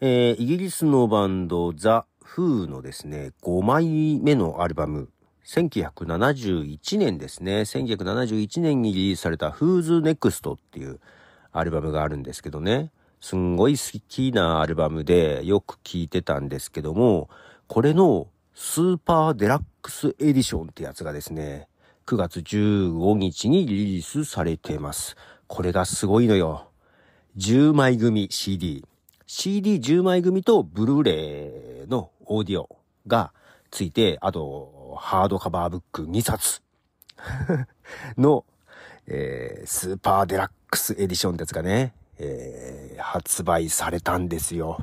えー、イギリスのバンドザ・フーのですね、5枚目のアルバム、1971年ですね、1971年にリリースされた Who's Next っていうアルバムがあるんですけどね、すんごい好きなアルバムでよく聴いてたんですけども、これのスーパーデラックスエディションってやつがですね、9月15日にリリースされてます。これがすごいのよ。10枚組 CD。CD10 枚組とブルーレイのオーディオがついて、あと、ハードカバーブック2冊 の、えー、スーパーデラックスエディションですかね、えー、発売されたんですよ。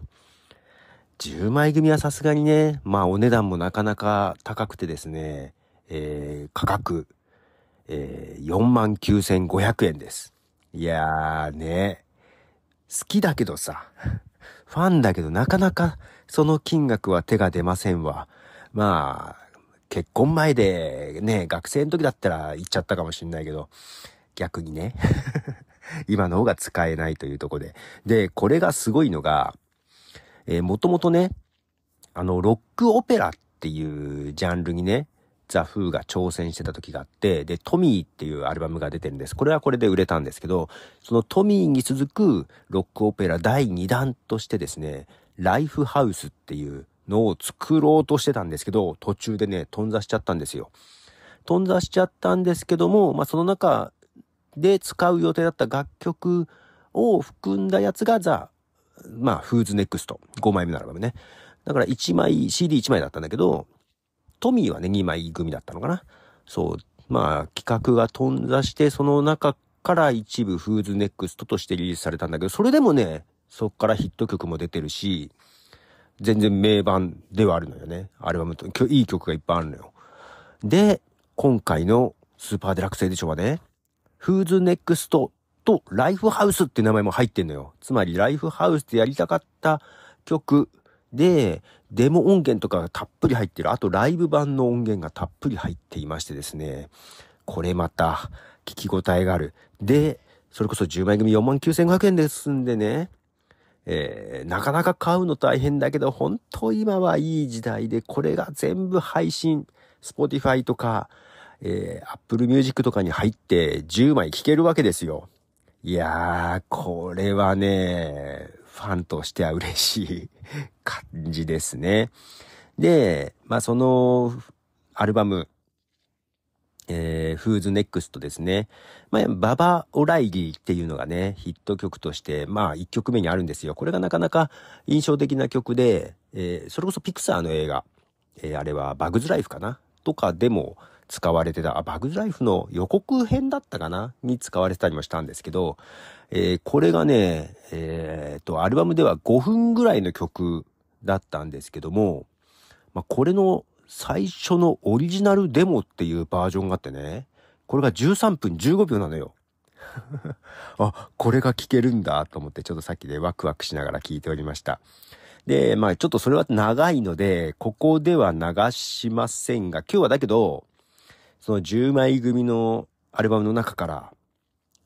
10枚組はさすがにね、まあお値段もなかなか高くてですね、えー、価格、えー、49,500円です。いやーね、好きだけどさ、ファンだけどなかなかその金額は手が出ませんわ。まあ、結婚前でね、学生の時だったら行っちゃったかもしんないけど、逆にね。今の方が使えないというとこで。で、これがすごいのが、えー、もともとね、あの、ロックオペラっていうジャンルにね、ザ・フーが挑戦してた時があって、で、トミーっていうアルバムが出てるんです。これはこれで売れたんですけど、そのトミーに続くロックオペラ第2弾としてですね、ライフハウスっていうのを作ろうとしてたんですけど、途中でね、頓挫しちゃったんですよ。頓挫しちゃったんですけども、まあ、その中で使う予定だった楽曲を含んだやつがザ・まあ、フーズネクスト。5枚目のアルバムね。だから1枚、CD1 枚だったんだけど、トミーはね、2枚組だったのかな。そう。まあ、企画が頓挫して、その中から一部フーズネクストとしてリリースされたんだけど、それでもね、そっからヒット曲も出てるし、全然名盤ではあるのよね。アルバムと、いい曲がいっぱいあるのよ。で、今回のスーパーデラックスエディションはね、フーズネクストとライフハウスって名前も入ってんのよ。つまりライフハウスでやりたかった曲で、デモ音源とかがたっぷり入ってる。あとライブ版の音源がたっぷり入っていましてですね。これまた聞き応えがある。で、それこそ10枚組49,500円ですんでね。えー、なかなか買うの大変だけど、本当今はいい時代で、これが全部配信、Spotify とか、えー、Apple Music とかに入って10枚聴けるわけですよ。いやー、これはね、ファンとしては嬉しい 感じですね。で、まあそのアルバム、えー、フーズネクストですね。まあ、ババ・オライリーっていうのがね、ヒット曲として、まあ、1曲目にあるんですよ。これがなかなか印象的な曲で、えー、それこそピクサーの映画、えー、あれはバグズライフかなとかでも、使われてた、あ、バグライフの予告編だったかなに使われてたりもしたんですけど、えー、これがね、えー、っと、アルバムでは5分ぐらいの曲だったんですけども、まあ、これの最初のオリジナルデモっていうバージョンがあってね、これが13分15秒なのよ。あ、これが聴けるんだと思って、ちょっとさっきでワクワクしながら聴いておりました。で、まあちょっとそれは長いので、ここでは流しませんが、今日はだけど、その10枚組のアルバムの中から、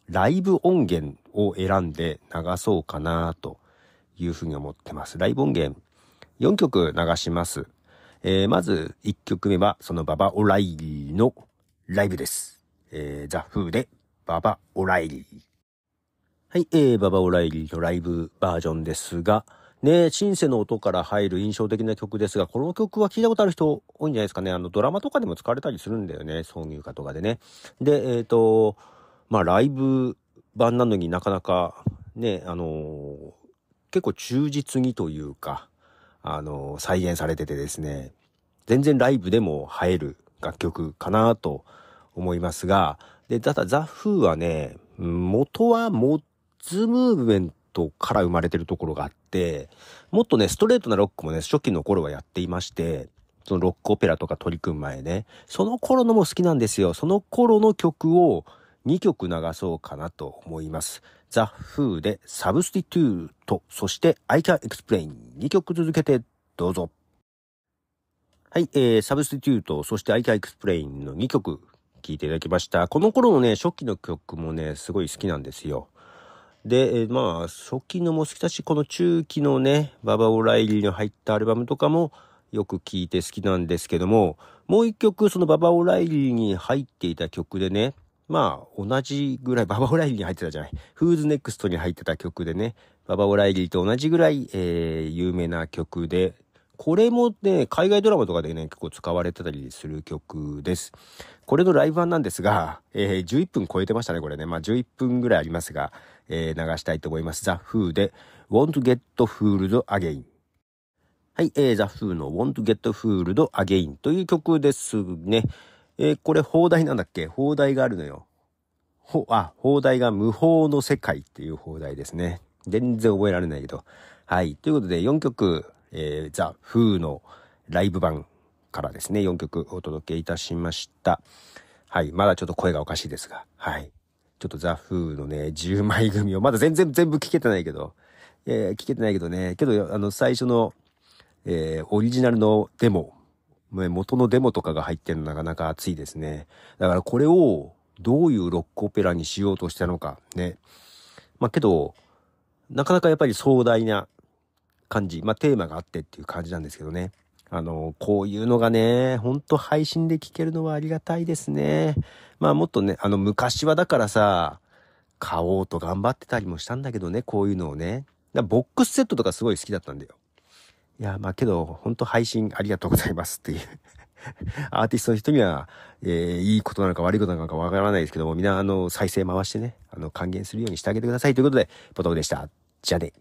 ライブ音源を選んで流そうかなというふうに思ってます。ライブ音源4曲流します。えー、まず1曲目はそのババオライリーのライブです。えー、ザ・フーでババオライリー。はい、えー、ババオライリーのライブバージョンですが、ね、シンセの音から入る印象的な曲ですが、この曲は聞いたことある人多いんじゃないですかね。あの、ドラマとかでも使われたりするんだよね。挿入歌とかでね。で、えっ、ー、と、まあ、ライブ版なのになかなか、ね、あのー、結構忠実にというか、あのー、再現されててですね、全然ライブでも映える楽曲かなと思いますが、で、ただ、ザ・フーはね、元はモッズムーブメント、トから生まれてるところがあって、もっとね、ストレートなロックもね、初期の頃はやっていまして、そのロックオペラとか取り組む前ね、その頃のも好きなんですよ。その頃の曲を2曲流そうかなと思います。ザ・フーでサブスティトゥート、そして I can explain 2曲続けてどうぞ。はい、えー、サブスティトゥート、そして I can explain の2曲聴いていただきました。この頃のね、初期の曲もね、すごい好きなんですよ。で、えー、まあ、初期のも好きだし、この中期のね、ババ・オライリーの入ったアルバムとかもよく聴いて好きなんですけども、もう一曲、そのババ・オライリーに入っていた曲でね、まあ、同じぐらい、ババ・オライリーに入ってたじゃない。フーズネクストに入ってた曲でね、ババ・オライリーと同じぐらい、えー、有名な曲で、これもね、海外ドラマとかでね、結構使われてたりする曲です。これのライブ版なんですが、えー、11分超えてましたね、これね。まあ、11分ぐらいありますが、えー、流したいと思います。ザ・フーで、Want to Get Fooled Again。はい、えー、ザ・フーの Want to Get Fooled Again という曲ですね。えー、これ、放題なんだっけ放題があるのよ。ほ、あ、放題が無法の世界っていう放題ですね。全然覚えられないけど。はい。ということで、4曲えー、ザ・フーのライブ版からですね、4曲お届けいたしました。はい、まだちょっと声がおかしいですが、はい。ちょっとザ・フーのね、10枚組を、まだ全然全部聞けてないけど、えー、聞けてないけどね、けど、あの、最初の、えー、オリジナルのデモ、元のデモとかが入ってるのなかなか熱いですね。だからこれを、どういうロックオペラにしようとしたのか、ね。まあ、けど、なかなかやっぱり壮大な、感じ、まあ、テーマがあってっていう感じなんですけどね。あの、こういうのがね、ほんと配信で聞けるのはありがたいですね。まあもっとね、あの昔はだからさ、買おうと頑張ってたりもしたんだけどね、こういうのをね。だボックスセットとかすごい好きだったんだよ。いや、まあけど、ほんと配信ありがとうございますっていう アーティストの人には、えー、いいことなのか悪いことなのかわからないですけども、みんなあの、再生回してね、あの、還元するようにしてあげてくださいということで、ポトフでした。じゃあね。